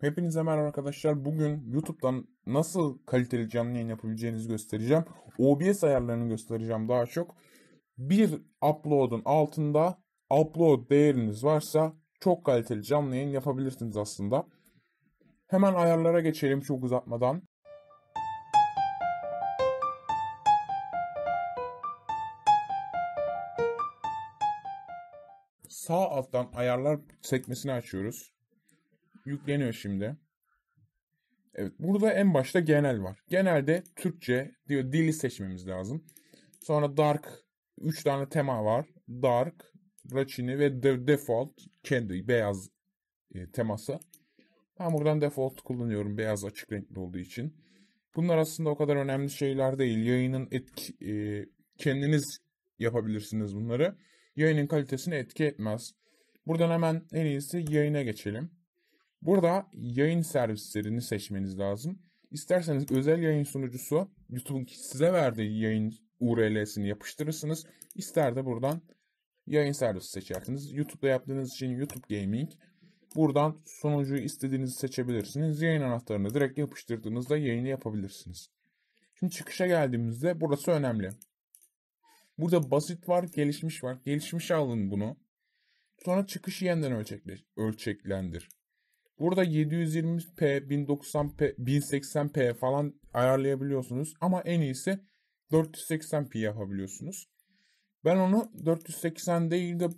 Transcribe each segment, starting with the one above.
Hepinize merhaba arkadaşlar. Bugün YouTube'dan nasıl kaliteli canlı yayın yapabileceğinizi göstereceğim. OBS ayarlarını göstereceğim daha çok. Bir upload'un altında upload değeriniz varsa çok kaliteli canlı yayın yapabilirsiniz aslında. Hemen ayarlara geçelim çok uzatmadan. Sağ alttan ayarlar sekmesini açıyoruz yükleniyor şimdi. Evet burada en başta genel var. Genelde Türkçe diyor dili seçmemiz lazım. Sonra dark 3 tane tema var. Dark, Racini ve de default kendi beyaz e, teması. Ben buradan default kullanıyorum beyaz açık renkli olduğu için. Bunlar aslında o kadar önemli şeyler değil. Yayının etki, e, kendiniz yapabilirsiniz bunları. Yayının kalitesini etki etmez. Buradan hemen en iyisi yayına geçelim. Burada yayın servislerini seçmeniz lazım. İsterseniz özel yayın sunucusu YouTube'un size verdiği yayın URL'sini yapıştırırsınız. İster de buradan yayın servisi seçersiniz. YouTube'da yaptığınız için YouTube Gaming. Buradan sunucuyu istediğinizi seçebilirsiniz. Yayın anahtarını direkt yapıştırdığınızda yayını yapabilirsiniz. Şimdi çıkışa geldiğimizde burası önemli. Burada basit var, gelişmiş var. Gelişmiş alın bunu. Sonra çıkışı yeniden ölçekle ölçeklendir. Burada 720p, 1090p, 1080p falan ayarlayabiliyorsunuz ama en iyisi 480p yapabiliyorsunuz. Ben onu 480 değil de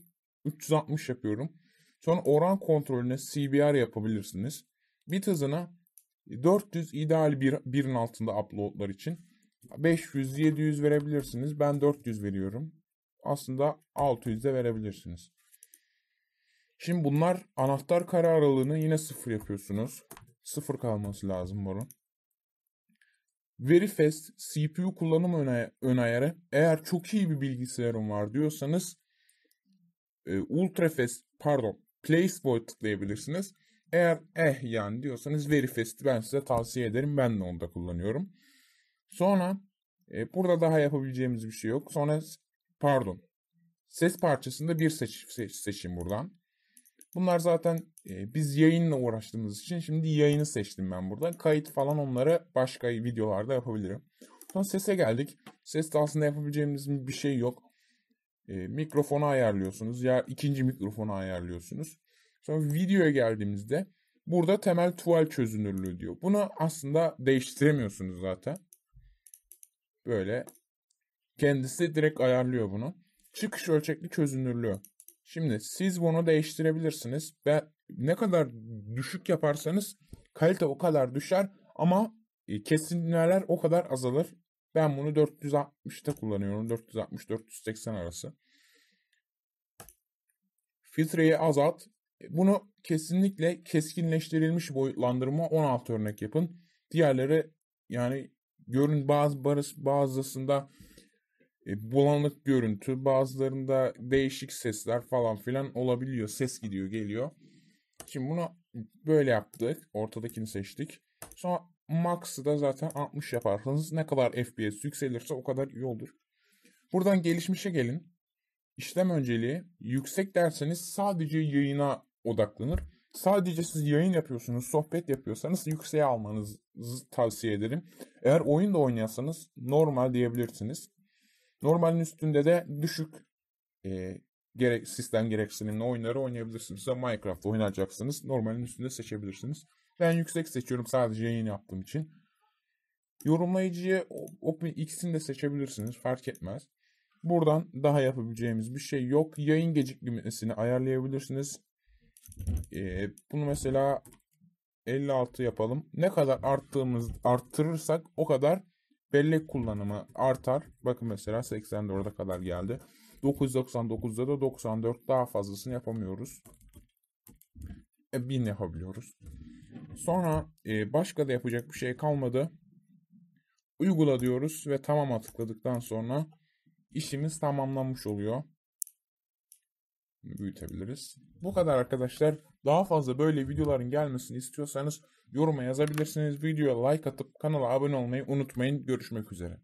360 yapıyorum. Sonra oran kontrolüne CBR yapabilirsiniz. Bit hızına 400 ideal bir, birin altında uploadlar için. 500, 700 verebilirsiniz. Ben 400 veriyorum. Aslında 600 de verebilirsiniz. Şimdi bunlar anahtar kare aralığını yine sıfır yapıyorsunuz. Sıfır kalması lazım bunun. Verifast CPU kullanım ön ayarı. Eğer çok iyi bir bilgisayarım var diyorsanız e, Ultrafast pardon Placeboy tıklayabilirsiniz. Eğer eh yani diyorsanız Verifast'i ben size tavsiye ederim. Ben de onda kullanıyorum. Sonra e, burada daha yapabileceğimiz bir şey yok. Sonra pardon ses parçasında bir seç, seç, seçin buradan. Bunlar zaten e, biz yayınla uğraştığımız için şimdi yayını seçtim ben burada. Kayıt falan onları başka videolarda yapabilirim. Sonra sese geldik. Ses aslında yapabileceğimiz bir şey yok. E, mikrofonu ayarlıyorsunuz ya ikinci mikrofonu ayarlıyorsunuz. Sonra videoya geldiğimizde burada temel tuval çözünürlüğü diyor. Bunu aslında değiştiremiyorsunuz zaten. Böyle kendisi direkt ayarlıyor bunu. Çıkış ölçekli çözünürlüğü. Şimdi siz bunu değiştirebilirsiniz ve ne kadar düşük yaparsanız kalite o kadar düşer ama e, kesintiler o kadar azalır. Ben bunu 460'ta kullanıyorum. 460-480 arası. Filtreyi azalt. E, bunu kesinlikle keskinleştirilmiş boyutlandırma 16 örnek yapın. Diğerleri yani görün bazı barış bazısında e, bulanık görüntü, bazılarında değişik sesler falan filan olabiliyor. Ses gidiyor, geliyor. Şimdi bunu böyle yaptık. Ortadakini seçtik. Sonra max'ı da zaten 60 yaparsanız ne kadar FPS yükselirse o kadar iyi olur. Buradan gelişmişe gelin. işlem önceliği yüksek derseniz sadece yayına odaklanır. Sadece siz yayın yapıyorsunuz, sohbet yapıyorsanız yükseğe almanızı tavsiye ederim. Eğer oyun da oynuyorsanız normal diyebilirsiniz. Normalin üstünde de düşük e, gerek, sistem gereksinimli oyunları oynayabilirsiniz. Ya Minecraft oynayacaksınız. Normalin üstünde seçebilirsiniz. Ben yüksek seçiyorum sadece yayın yaptığım için. Yorumlayıcıya Open de seçebilirsiniz. Fark etmez. Buradan daha yapabileceğimiz bir şey yok. Yayın gecikmesini ayarlayabilirsiniz. Ee, bunu mesela 56 yapalım. Ne kadar arttığımız arttırırsak o kadar Bellek kullanımı artar. Bakın mesela 84'e kadar geldi. 999'da da 94 daha fazlasını yapamıyoruz. E, 1000 yapabiliyoruz. Sonra e, başka da yapacak bir şey kalmadı. Uygula diyoruz ve tamama tıkladıktan sonra işimiz tamamlanmış oluyor büyütebiliriz. Bu kadar arkadaşlar. Daha fazla böyle videoların gelmesini istiyorsanız yoruma yazabilirsiniz. Videoya like atıp kanala abone olmayı unutmayın. Görüşmek üzere.